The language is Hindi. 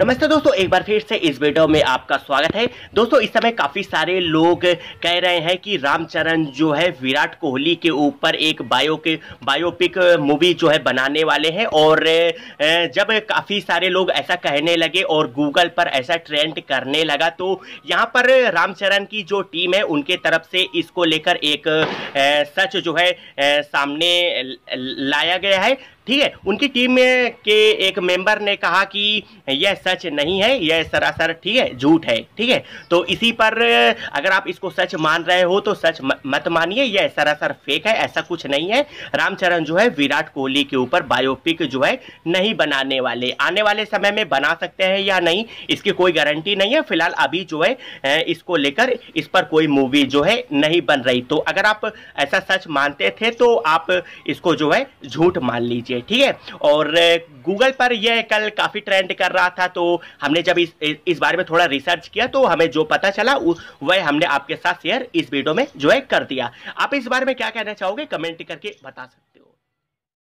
नमस्ते दोस्तों एक बार फिर से इस वीडियो में आपका स्वागत है दोस्तों इस समय काफ़ी सारे लोग कह रहे हैं कि रामचरण जो है विराट कोहली के ऊपर एक बायो के बायोपिक मूवी जो है बनाने वाले हैं और जब काफ़ी सारे लोग ऐसा कहने लगे और गूगल पर ऐसा ट्रेंड करने लगा तो यहाँ पर रामचरण की जो टीम है उनके तरफ से इसको लेकर एक सच जो है सामने लाया गया है ठीक है उनकी टीम में के एक मेंबर ने कहा कि यह सच नहीं है यह सरासर ठीक है झूठ है ठीक है तो इसी पर अगर आप इसको सच मान रहे हो तो सच मत मानिए यह सरासर फेक है ऐसा कुछ नहीं है रामचरण जो है विराट कोहली के ऊपर बायोपिक जो है नहीं बनाने वाले आने वाले समय में बना सकते हैं या नहीं इसकी कोई गारंटी नहीं है फिलहाल अभी जो है इसको लेकर इस पर कोई मूवी जो है नहीं बन रही तो अगर आप ऐसा सच मानते थे तो आप इसको जो है झूठ मान लीजिए कीजिए ठीक है और गूगल पर यह कल काफ़ी ट्रेंड कर रहा था तो हमने जब इस इस बारे में थोड़ा रिसर्च किया तो हमें जो पता चला वह हमने आपके साथ शेयर इस वीडियो में जो है कर दिया आप इस बारे में क्या कहना चाहोगे कमेंट करके बता सकते हो